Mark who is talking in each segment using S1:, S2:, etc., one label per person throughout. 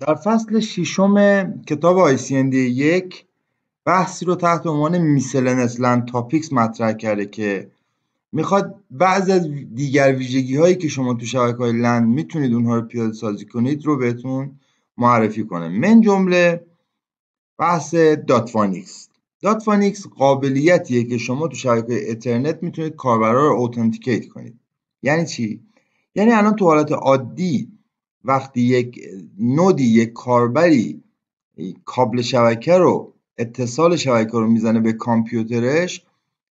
S1: در فصل ششم کتاب ICND یک بحثی رو تحت عنوان میسلنس لند تاپیکس مطرح کرده که میخواد بعض از دیگر ویژگی هایی که شما تو شبکه های لند میتونید اونها رو پیاده سازی کنید رو بهتون معرفی کنه من جمله بحث داتفانیکس داتفانیکس قابلیتیه که شما تو شبکه اترنت میتونید کاربرا رو اوتنتیکیت کنید یعنی چی یعنی الان تو حالت عادی وقتی یک نودی یک کاربری کابل شبکه رو اتصال شبکه رو میزنه به کامپیوترش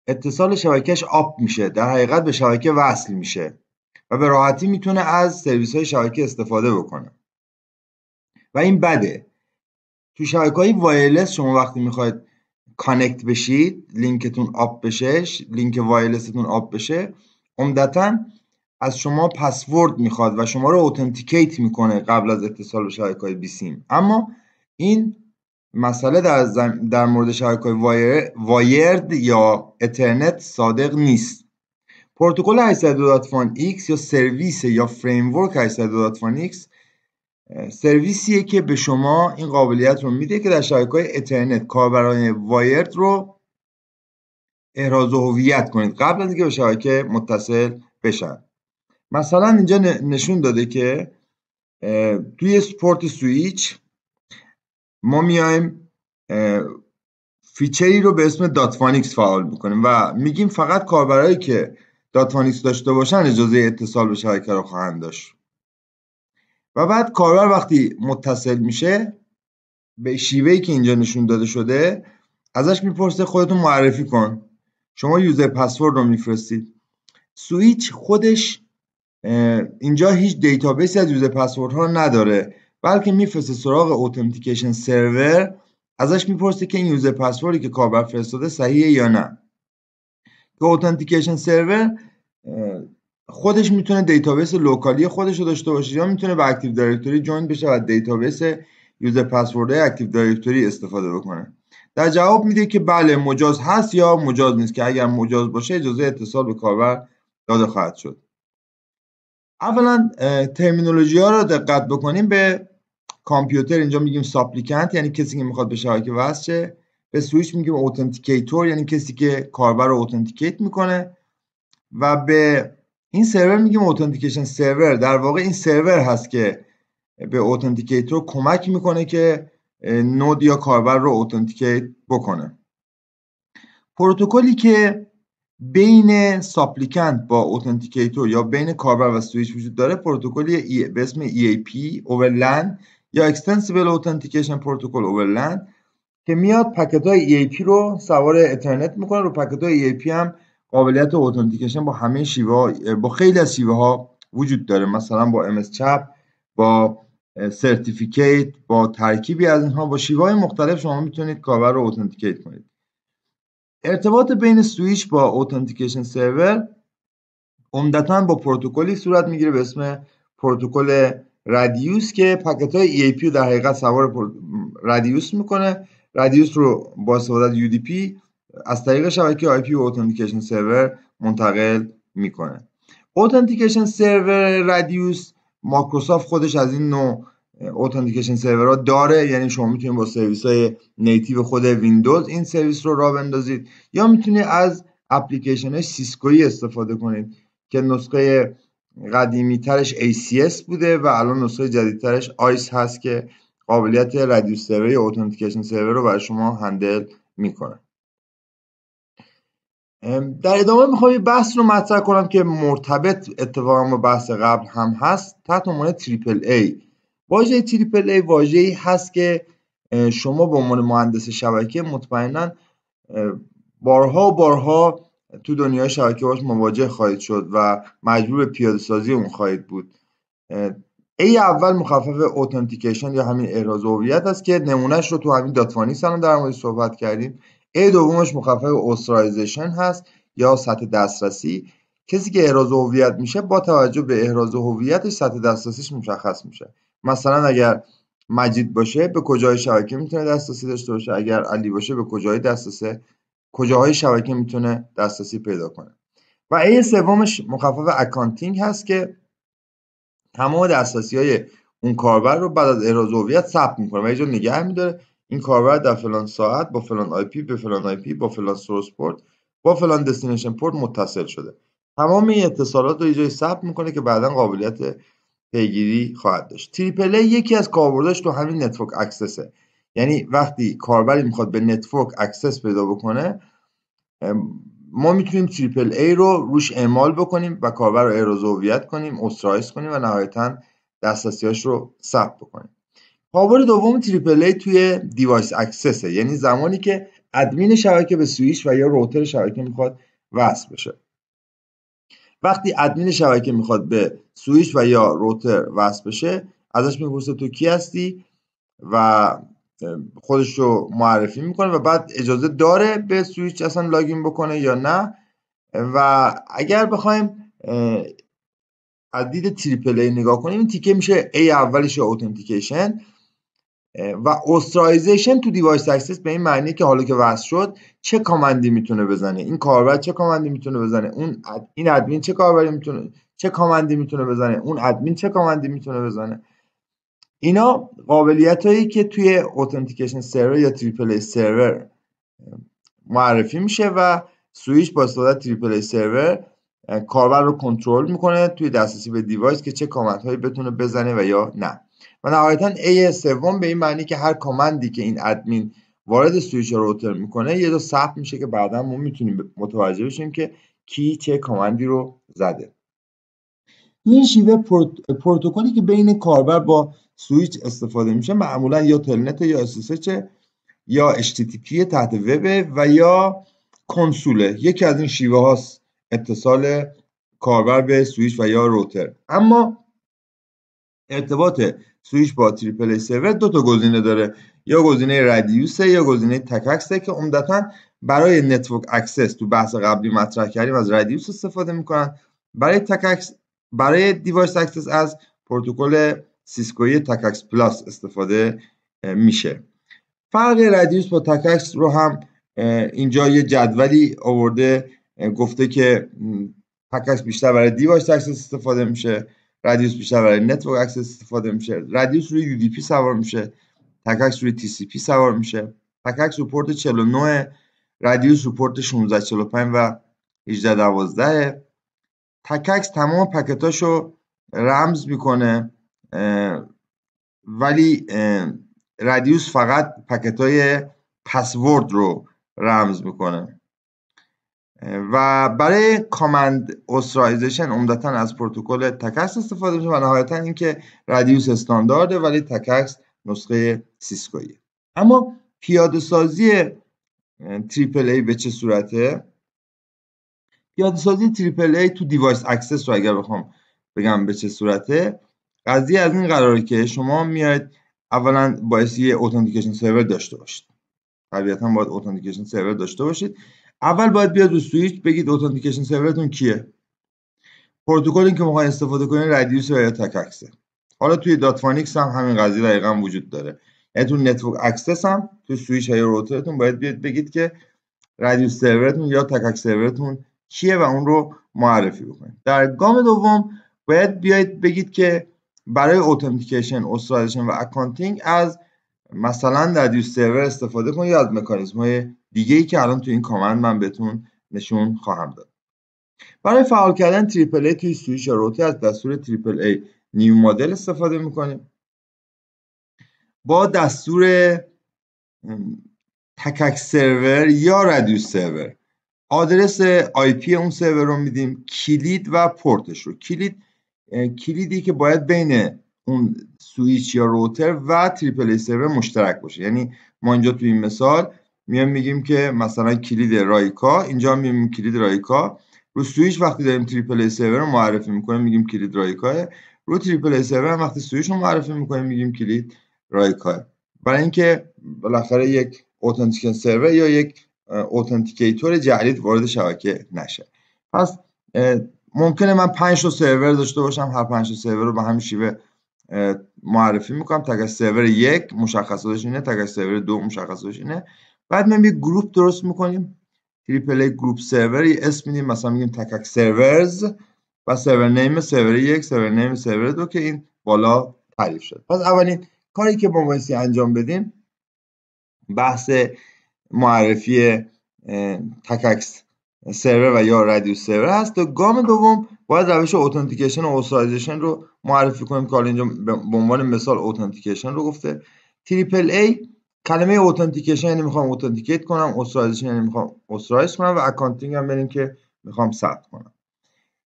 S1: اتصال شبکهش آپ میشه در حقیقت به شبکه وصل میشه و به راحتی میتونه از سرویس های شبکه استفاده بکنه و این بده تو شبکه های وایلس شما وقتی میخواید کانکت بشید لینکتون آپ بشه لینک وایلستون آپ بشه عمدتاً از شما پسورد میخواد و شما رو اوتنتیکیت میکنه قبل از اتصال به شبکه های سیم اما این مسئله در, زم... در مورد شبکه وایر... وایرد یا اترنت صادق نیست پروتکل 802.1x یا سرویس یا فریمورک 802.1x سرویسیه که به شما این قابلیت رو میده که در شبکه های اترنت کاربران وایرد رو احراز هویت کنید قبل از اینکه به شبکه متصل بشن مثلا اینجا نشون داده که توی سپورت سویچ ما میایم فیچری رو به اسم داتفانیکس فعال میکنیم و میگیم فقط کاربرایی که داتفانیکس داشته باشن اجازه اتصال به شبکه رو خواهند داشت و بعد کاربر وقتی متصل میشه به شیوهی که اینجا نشون داده شده ازش میپرسه خودتون معرفی کن شما یوزر پسورد رو میفرستید سویچ خودش اینجا هیچ دیتابیسی از یوزر پسورد ها نداره بلکه میفرسته سراغ اوتنتیکیشن سرور ازش میپرسه که این یوزر پسوردی که کاربر فرستاده صحیحه یا نه که اوتنتیکیشن سرور خودش میتونه دیتابیس لوکالی خودش رو داشته باشه یا میتونه به اکتیو دایرکتوری جوین بشه و دیتابیس یوزر پسورد اکتیو دایرکتوری استفاده بکنه در جواب میده که بله مجاز هست یا مجاز نیست که اگر مجاز باشه اجازه اتصال به کاربر داده خواهد شد اولا ترمینولوژی ها رو دقت بکنیم به کامپیوتر اینجا میگیم ساپلیکنت یعنی کسی که میخواد به شبکه وصل شه به سویچ میگیم اوتنتیکیتور یعنی کسی که کاربر رو اوتنتیکیت میکنه و به این سرور میگیم اوتنتیکیشن سرور در واقع این سرور هست که به اوتنتیکیتور کمک میکنه که نود یا کاربر رو اوتنتیکیت بکنه پروتکلی که بین ساپلیکنت با اوتنتیکیتور یا بین کاربر و سویچ وجود داره پروتکلی به اسم EAP اوورلند یا اکستنسیبل اوتنتیکیشن پروتکل اوورلند که میاد پکت های EAP رو سوار اترنت میکنه رو پکت های EAP هم قابلیت اوتنتیکیشن با همه شیوه با خیلی از شیوه ها وجود داره مثلا با MS چپ با سرتیفیکیت با ترکیبی از اینها با شیوه های مختلف شما میتونید کاربر رو اوتنتیکیت کنید ارتباط بین سویچ با اوتنتیکیشن سرور عمدتا با پروتکلی صورت میگیره به اسم پروتکل رادیوس که پکت های EAP در حقیقت سوار رادیوس میکنه رادیوس رو با استفاده از UDP از طریق شبکه IP و اوتنتیکیشن سرور منتقل میکنه اوتنتیکیشن سرور رادیوس ماکروسافت خودش از این نوع اوتنتیکیشن سرور داره یعنی شما میتونید با سرویس های نیتیو خود ویندوز این سرویس رو را بندازید یا میتونید از اپلیکیشن سیسکویی استفاده کنید که نسخه قدیمی ترش ACS بوده و الان نسخه جدیدترش آیس هست که قابلیت رادیو سرور یا سرور رو برای شما هندل میکنه در ادامه میخوام یه بحث رو مطرح کنم که مرتبط اتفاقا با بحث قبل هم هست تحت عنوان تریپل ای واژه تریپل ای واژه ای هست که شما به عنوان مهندس شبکه مطمئنا بارها و بارها تو دنیای شبکه باش مواجه خواهید شد و مجبور به پیاده سازی اون خواهید بود ای اول مخفف اوتنتیکیشن یا همین احراز هویت است که نمونهش رو تو همین داتوانی هم در مورد صحبت کردیم ای دومش مخفف اوسترایزیشن هست یا سطح دسترسی کسی که احراز هویت میشه با توجه به احراز هویتش سطح دسترسیش مشخص میشه مثلا اگر مجید باشه به کجای شبکه میتونه دسترسی داشته باشه اگر علی باشه به کجای دسترسی کجاهای شبکه میتونه دسترسی پیدا کنه و ای سومش مخفف اکانتینگ هست که تمام دسترسی های اون کاربر رو بعد از احراز ثبت میکنه و یه نگه میداره این کاربر در فلان ساعت با فلان آی پی به فلان آی پی با فلان سورس پورت با فلان دستینیشن پورت متصل شده تمام این اتصالات رو یه جایی ثبت میکنه که بعدا قابلیت پیگیری خواهد داشت تریپل یکی از کاربرداش تو همین نتورک اکسسه یعنی وقتی کاربری میخواد به نتورک اکسس پیدا بکنه ما میتونیم تریپل A رو روش اعمال بکنیم و کاربر رو ایروزوویت کنیم استرایز کنیم و نهایتا دسترسیاش رو ثبت بکنیم کاربر دوم تریپل ای توی دیوایس اکسسه یعنی زمانی که ادمین شبکه به سویش و یا روتر شبکه میخواد وصل بشه وقتی ادمین شبکه میخواد به سویچ و یا روتر وصل بشه ازش میپرسه تو کی هستی و خودش رو معرفی میکنه و بعد اجازه داره به سویچ اصلا لاگین بکنه یا نه و اگر بخوایم از دید تریپل ای نگاه کنیم این تیکه میشه ای اولش اوتنتیکیشن و استرایزیشن تو دیوایس اکسس به این معنی که حالا که وصل شد چه کامندی میتونه بزنه این کاربر چه کامندی میتونه بزنه اون اد... این ادمین چه کاربری میتونه چه کامندی میتونه بزنه اون ادمین چه کامندی میتونه بزنه اینا قابلیت هایی که توی اوتنتیکیشن سرور یا تریپل سرور معرفی میشه و سویش با استفاده تریپل سرور کاربر رو کنترل میکنه توی دسترسی به دیوایس که چه کامندهایی بتونه بزنه و یا نه و نهایتا A سوم به این معنی که هر کامندی که این ادمین وارد سویچ روتر میکنه یه دو ثبت میشه که بعدا ما میتونیم متوجه بشیم که کی چه کامندی رو زده این شیوه پروتکلی که بین کاربر با سویچ استفاده میشه معمولا یا تلنت یا SSH یا HTTP تحت وب و یا کنسوله یکی از این شیوه هاست اتصال کاربر به سویچ و یا روتر اما ارتباط سویش با تریپل سرور دو تا گزینه داره یا گزینه رادیوس یا گزینه تککس که عمدتا برای نتورک اکسس تو بحث قبلی مطرح کردیم از رادیوس استفاده میکنن برای تککس برای دیوایس اکسس از پروتکل سیسکوی تککس پلاس استفاده میشه فرق رادیوس با تککس رو هم اینجا یه جدولی آورده گفته که تککس بیشتر برای دیوایس اکسس استفاده میشه رادیوس بیشتر برای نتورک اکسس استفاده میشه رادیوس روی UDP سوار میشه تککس روی تی سوار میشه تککس رو پورت 49 رادیوس رو پورت 1645 و 1812 تککس تمام پکتاشو رمز میکنه ولی رادیوس فقط پکتای های پسورد رو رمز میکنه و برای کامند استرایزشن عمدتا از پروتکل تکس استفاده میشه و نهایتا اینکه رادیوس استاندارده ولی تکس نسخه سیسکویه اما پیاده سازی تریپل ای به چه صورته پیاده سازی تریپل ای تو دیوایس اکسس رو اگر بخوام بگم به چه صورته قضیه از این قراره که شما میاید اولا باعث یه اوتنتیکیشن سرور داشته باشید طبیعتا باید اوتنتیکیشن سرور داشته باشید اول باید بیاد رو سویچ بگید اتنتیکیشن سرورتون کیه پروتکلی که میخواین استفاده کنید رادیوس یا تکاکسه حالا توی دات فانیکس هم همین قضیه دقیقا وجود داره یعنی تو نتورک اکسس هم تو سویچ های روترتون باید بیاد بگید که رادیوس سرورتون یا تکاکس سرورتون کیه و اون رو معرفی بکنید در گام دوم باید بیاید بگید که برای اتنتیکیشن استرادیشن و اکانتینگ از مثلا رادیوس سرور استفاده کنید یا از مکانیزم های دیگه ای که الان تو این کامند من بهتون نشون خواهم داد برای فعال کردن تریپل ای توی سویچ روتر از دستور تریپل ای نیو مدل استفاده میکنیم با دستور تکک سرور یا رادیو سرور آدرس آی پی اون سرور رو میدیم کلید و پورتش رو کلید کلیدی که باید بین اون سویچ یا روتر و تریپل ای سرور مشترک باشه یعنی ما اینجا تو این مثال میایم میگیم که مثلا کلید رایکا اینجا میگیم کلید رایکا رو سویچ وقتی داریم تریپل ای رو معرفی میکنیم میگیم کلید رایکا رو تریپل ای وقتی سویچ رو معرفی میکنیم میگیم کلید رایکا برای اینکه بالاخره یک اوتنتیکن سرور یا یک اوتنتیکیتور جعلی وارد شبکه نشه پس ممکنه من 5 تا سرور داشته باشم هر 5 تا سرور رو به همین شیوه معرفی میکنم تگ سرور یک مشخصاتش اینه تگ سرور دو مشخصاتش اینه بعد ما یه گروپ درست میکنیم تریپل گروپ سرور اسم میدیم مثلا میگیم تکک سرورز و سرور نیم سرور یک سرور نیم سرور دو که این بالا تعریف شد پس اولین کاری که ما مایسی انجام بدیم بحث معرفی تکک سرور و یا رادیو سرور هست و گام دوم باید روش اوتنتیکیشن و اوسایزیشن رو معرفی کنیم که اینجا به عنوان مثال اوتنتیکیشن رو گفته تریپل ای کلمه اوتنتیکیشن یعنی میخوام اوتنتیکیت کنم استرایزیشن یعنی میخوام اوثرایز کنم و اکانتینگ هم بریم که میخوام ثبت کنم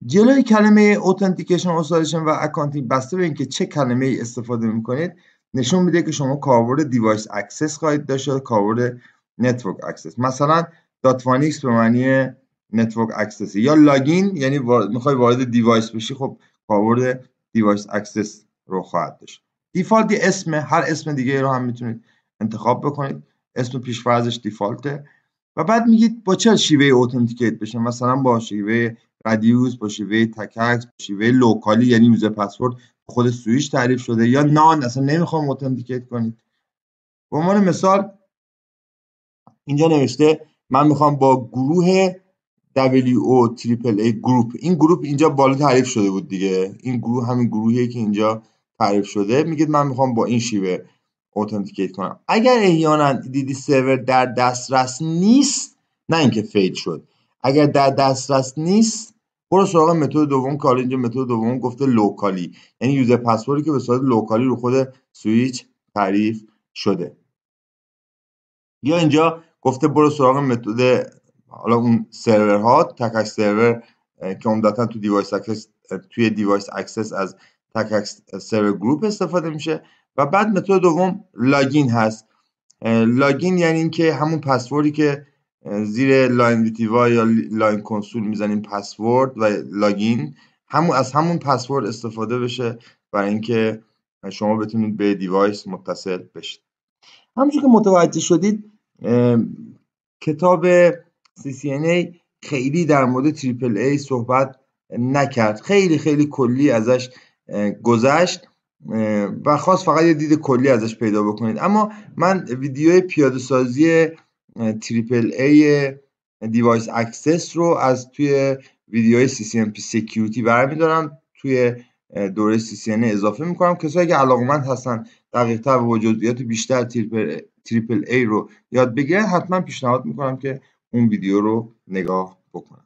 S1: جلوی کلمه اوتنتیکیشن استرایزیشن و اکانتینگ بسته به اینکه چه کلمه ای استفاده میکنید نشون میده که شما کاربرد دیوایس اکسس خواهید داشت یا کاربرد نتورک اکسس مثلا داتوانیکس به معنی نتورک اکسس یا لاگین یعنی میخوای وارد دیوایس بشی خب کاربرد دیوایس اکسس رو خواهد داشت دیفالت اسم هر اسم دیگه رو هم میتونید انتخاب بکنید اسم پیشفرزش دیفالته و بعد میگید با چه شیوه اوتنتیکیت بشه مثلا با شیوه رادیوس، با شیوه تککس با شیوه لوکالی یعنی یوزر پسورد خود سویش تعریف شده یا نان اصلا نمیخوام اوتنتیکیت کنید به عنوان مثال اینجا نوشته من میخوام با گروه WO تریپل ای گروپ این گروپ اینجا بالا تعریف شده بود دیگه این گروه همین گروهی که اینجا تعریف شده میگید من میخوام با این شیوه اتنتیکیت کنم اگر احیانا دیدی سرور در دسترس نیست نه اینکه فیل شد اگر در دسترس نیست برو سراغ متد دوم کار اینجا متد دوم گفته لوکالی یعنی یوزر پسوردی که به صورت لوکالی رو خود سویچ تعریف شده یا اینجا گفته برو سراغ متد حالا اون سرورها تکش سرور که عمدتا تو دیوایس اکسس توی دیوایس اکسس از تک سرور گروپ استفاده میشه و بعد متد دوم لاگین هست لاگین یعنی اینکه همون پسوردی که زیر لاین ویتیوای یا لاین کنسول میزنیم پسورد و لاگین همون از همون پسورد استفاده بشه برای اینکه شما بتونید به دیوایس متصل بشید همونجور که متوجه شدید کتاب CCNA خیلی در مورد تریپل ای صحبت نکرد خیلی خیلی کلی ازش گذشت و خواست فقط یه دید کلی ازش پیدا بکنید اما من ویدیو پیاده سازی تریپل ای دیوایس اکسس رو از توی ویدیوهای پی سیکیوریتی برمیدارم توی دوره CCN اضافه میکنم کسایی که علاقمند هستن دقیق تر و جزئیات بیشتر تریپل, ای رو یاد بگیرن حتما پیشنهاد میکنم که اون ویدیو رو نگاه بکنم